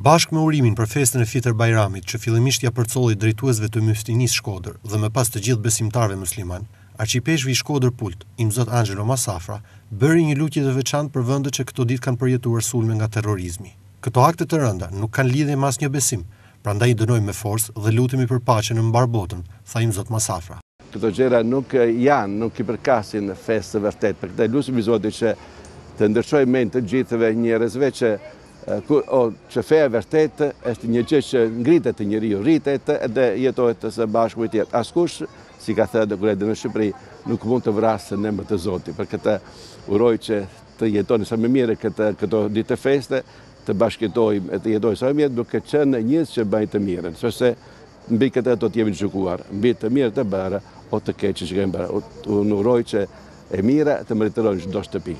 Bashkë me urimin për festën e fitër Bajramit, që fillimisht ja përcolli drejtuesve të myftinis Shkodër dhe me pas të gjithë besimtarve musliman, Arqipeshvi Shkodër Pult, imzot Angelo Masafra, bëri një lutje të veçantë për vendet që këto ditë kanë përjetuar sulme nga terrorizmi. Këto akte të rënda nuk kanë lidhje me asnjë besim, prandaj i dënojmë me forcë dhe lutemi për paqen në mbar botën, tha imzot Masafra. Këto gjëra nuk janë, nuk i përkasin festë vërtet, për këtë lutje më zotë që të ndërçojmë mend të gjithëve njerëzve që që feja vërtet është një që që ngritet të njëri ju rritet dhe jetohet të së bashku i tjetë. Askush, si ka thërë dhe kërë edhe në Shqipëri, nuk mund të vrasë në mërë të Zotit, për këtë uroj që të jetojnë sa më mire këtë, këto ditë feste, të bashkëtojmë e të jetojnë sa më mire, duke qënë njës që bajtë të miren, sëse mbi këtë do të jemi gjukuar, mbi të mire të bërë, o të keqë që kemë bërë, unë uroj që e mira të mëritëron që do shtëpi.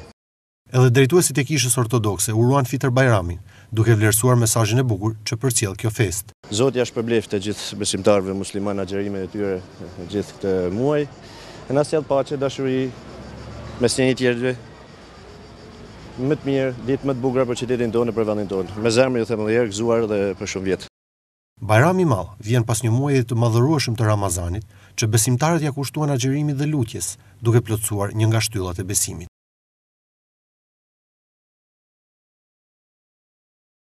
Edhe drejtuesit e kishës ortodokse uruan fitër bajramin, duke vlerësuar mesajin e bukur që për cilë kjo fest. Zotë jash përblef të gjithë besimtarve musliman a gjerime e tyre gjithë këtë muaj, e nësë jelë pace, dashuri, së njëni tjerëve, më të mirë, ditë më të bugra për qitetin tonë e për vandin tonë. Me zemër ju themë dhe jërë, gëzuar dhe për shumë vjetë. Bajrami Malë vjen pas një muaj të madhërueshëm të Ramazanit, që besimtarët ja kushtuan agjerimit dhe lutjes, duke plotësuar një nga shtyllat e besimit.